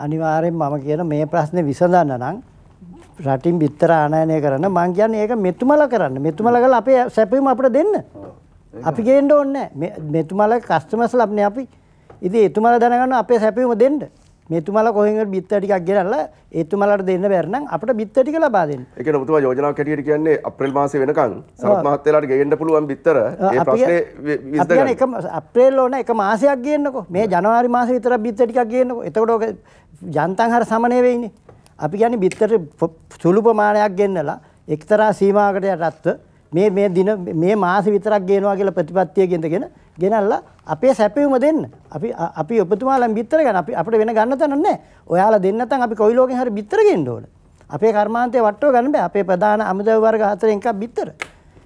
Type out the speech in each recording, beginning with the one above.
අනිවාර්යෙන් මම කියන මේ ප්‍රශ්නේ විසඳන්න නම් රටින් බිත්තර ආනයනය කරන්න මං කියන්නේ ඒක මෙතුමල කරන්න මෙතුමල කරලා අපේ සැපයීම අපිට දෙන්න. අපි ගේන්න ඕනේ නැහැ. මෙතුමල කස්ටමර්ස්ලා අපි. ඉතින් එතුමල දැනගන්න අපේ සැපයීම දෙන්න. මේතුමලා කොහෙන්වත් බිත්තර ටිකක් ගෙනල්ලා ඒතුමලාට දෙන්න බැරි නම් අපිට බිත්තර ටික ලබා දෙන්න. ඒ කියන්නේ ඔබතුමා යෝජනාවක් හැටියට කියන්නේ අප්‍රේල් මාසේ වෙනකන් සමත් මහත්තයලාට ගෙවෙන්න පුළුවන් බිත්තර ඒ ප්‍රශ්නේ විසඳගන්න. අපි එක අප්‍රේල් ඕන එක මාසයක් ගේන්නකෝ. මේ ජනවාරි මාසේ විතරක් බිත්තර ටිකක් ගේන්නකෝ. එතකොට ඔක ජනතන් හර සමනය වෙයිනේ. අපි කියන්නේ බිත්තර සුළු ප්‍රමාණයක් ගෙන්නලා එක්තරා සීමාවකට යටත්ව මේ මේ දින මේ මාස විතරක් ගේනවා කියලා ප්‍රතිපත්තිය ගෙනගෙන ගෙනල්ලා අපේ සැපයුම දෙන්න අපි අපි ඔපතුමාලන් බිත්තර ගන්න අපි අපිට වෙන ගන්න තැන නැහැ. ඔයාලා දෙන්න නැත්නම් අපි කොයි ලෝකෙන් හරි බිත්තර ගෙන්න ඕන. අපේ කර්මාන්තේ වට්ටව ගන්න බෑ. අපේ ප්‍රධාන අමුදව වර්ග හතරෙන් එකක් බිත්තර.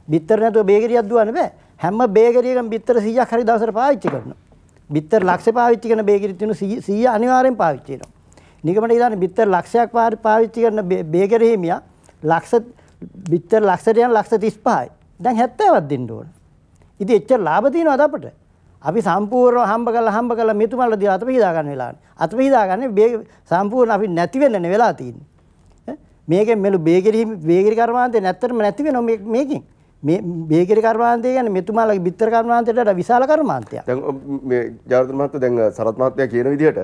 බිත්තර නැතුව බේගරියක් දුවන්න බෑ. හැම බේගරියකම බිත්තර 100ක් හරි දවසට පාවිච්චි කරනවා. බිත්තර ලක්ෂ පාවිච්චි කරන බේගරි තියෙන 100 අනිවාර්යෙන් පාවිච්චි වෙනවා. නිගමනට ඉදාන බිත්තර ලක්ෂයක් පාවිච්චි කරන බේගරි හිමියා ලක්ෂ බිත්තර ලක්ෂයට යන ලක්ෂ 35යි. දැන් 70ක් දෙන්න ඕන. ඉතින් එච්චර ලාභ තියෙනවද අපට? අපි සම්පූර්ණ හම්බ කරලා හම්බ කරලා මෙතුමල දිහා අත පිහිදා ගන්න වෙලාවනේ. අත පිහිදා ගන්න මේ සම්පූර්ණ අපි නැති වෙන්නනේ වෙලා තියෙන්නේ. මේකෙන් මෙලු බේගිරි බේගිරි කර්මාන්තේ නැත්තරම නැති වෙනවා මේ මේකෙන්. මේ බේගිරි කර්මාන්තය කියන්නේ මෙතුමාලගේ බිත්තර කර්මාන්තයට වඩා විශාල කර්මාන්තයක්. දැන් මේ ජාතක මහත්තයා දැන් සරත් මහත්තයා කියන විදිහට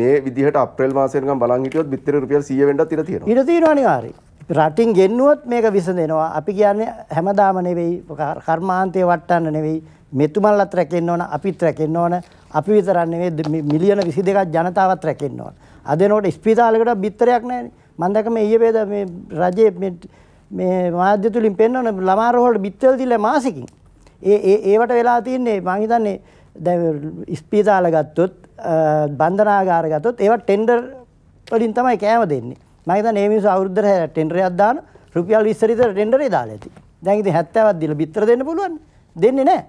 මේ විදිහට අප්‍රේල් මාසෙ වෙනකම් බලන් හිටියොත් බිත්තර රුපියල් 100 වෙන්නත් ඉඩ තියෙනවා. ඉඩ තියෙනවා අනිවාර්යයෙන්. රටින් ගෙන්නුවොත් මේක විසඳෙනවා. අපි කියන්නේ හැමදාම නෙවෙයි කර්මාන්තේ වටන්න නෙවෙයි මෙතුමන්ලත් රැකෙන්න ඕන, අපිත් රැකෙන්න ඕන. අපි විතරක් නෙවෙයි මිලියන 22ක් ජනතාවත් රැකෙන්න ඕන. අද එනකොට ස්පිතාලයකට බිත්තරයක් නැහැනේ. මම දැක මේ ඊයේ වේද මේ රජයේ මේ මේ මාධ්‍ය තුලින් පෙන්වන ළමා රෝහලට බිත්තර දීලා මාසිකින්. ඒ ඒ ඒවට වෙලා තින්නේ මම හිතන්නේ දැන් ස්පිතාල ගත්තොත් බන්ධනාගාර ගත්තොත් ඒවා ටෙන්ඩර් වලින් තමයි කෑම දෙන්නේ. මම හිතන්නේ මේ මිනිස්සු අවුරුද්දට ටෙන්ඩර් එකක් දාන රුපියල් 20 විතර ටෙන්ඩරේ දාලා ඇති. දැන් ඉතින් 70ක් දීලා බිත්තර දෙන්න පුළුවන්. දෙන්නේ නැහැ.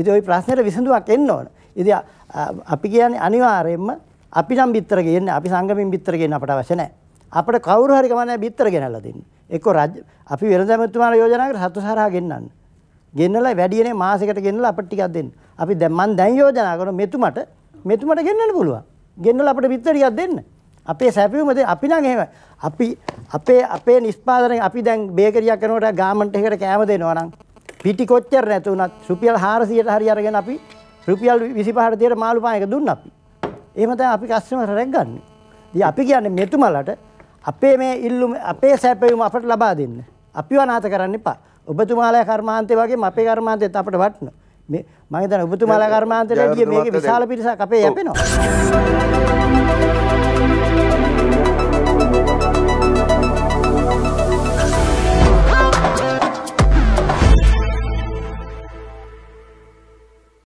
ඉතින් ওই ප්‍රශ්නෙට විසඳුමක් එන්න ඕන. ඉතින් අපි කියන්නේ අනිවාර්යයෙන්ම අපි නම් බිත්තර ගේන්නේ අපි සංගමෙන් බිත්තර ගේන්න අපට අවශ්‍ය නැහැ. අපිට කවුරු හරි කමන්නේ බිත්තර ගෙනල්ලා දෙන්න. එක්ක රජ අපි වෙළඳ ඇමතුමාලා යෝජනා කරලා සතු සරහා ගෙන්නන්න. ගෙන්නලා වැඩිනේ මාසයකට ගෙන්නලා අපිට ටිකක් දෙන්න. අපි දැන් මම දැන් යෝජනා කරන මෙතුමට මෙතුමට ගෙන්නන්න පුළුවන්. ගෙන්නලා අපිට බිත්තර ටිකක් දෙන්න. අපේ සැපයුමද අපි නම් එහෙම අපි අපේ අපේ නිෂ්පාදනය අපි දැන් බේකරියක් කරනකොට ගාමන්ට් එකකට කෑම දෙනවා නම් පිටි කොච්චර නැතුණත් රුපියල් 400ට හරි අරගෙන අපි රුපියල් 25ට තියර මාළු පාන් එක දුන්න අපි. එහෙම තමයි අපි කස්ටමර් රැග්ගන්නේ. ඉතින් අපි කියන්නේ මෙතුමලට අපේ මේ ඉල්ලුම අපේ සැපයුම අපට ලබා දෙන්න. අපිව අනාථ කරන්න එපා. ඔබතුමාලා කර්මාන්තේ වගේම අපේ කර්මාන්තෙත් අපට වටනවා. මේ මම හිතන්නේ ඔබතුමාලා කර්මාන්තේට වැඩිය මේකේ විශාල පිරිසක් අපේ යැපෙනවා.